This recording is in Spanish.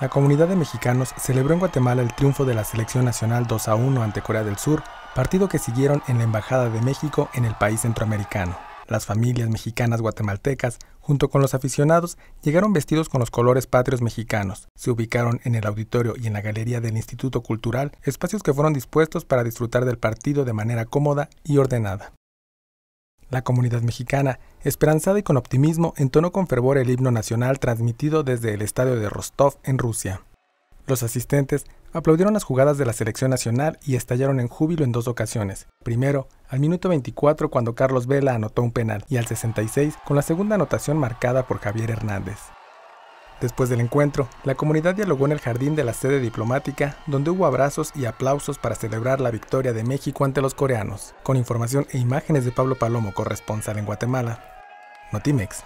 La comunidad de mexicanos celebró en Guatemala el triunfo de la selección nacional 2 a 1 ante Corea del Sur, partido que siguieron en la Embajada de México en el país centroamericano. Las familias mexicanas guatemaltecas, junto con los aficionados, llegaron vestidos con los colores patrios mexicanos. Se ubicaron en el auditorio y en la galería del Instituto Cultural, espacios que fueron dispuestos para disfrutar del partido de manera cómoda y ordenada. La comunidad mexicana, esperanzada y con optimismo, entonó con fervor el himno nacional transmitido desde el estadio de Rostov en Rusia. Los asistentes aplaudieron las jugadas de la selección nacional y estallaron en júbilo en dos ocasiones. Primero, al minuto 24 cuando Carlos Vela anotó un penal y al 66 con la segunda anotación marcada por Javier Hernández. Después del encuentro, la comunidad dialogó en el jardín de la sede diplomática, donde hubo abrazos y aplausos para celebrar la victoria de México ante los coreanos, con información e imágenes de Pablo Palomo, corresponsal en Guatemala. Notimex.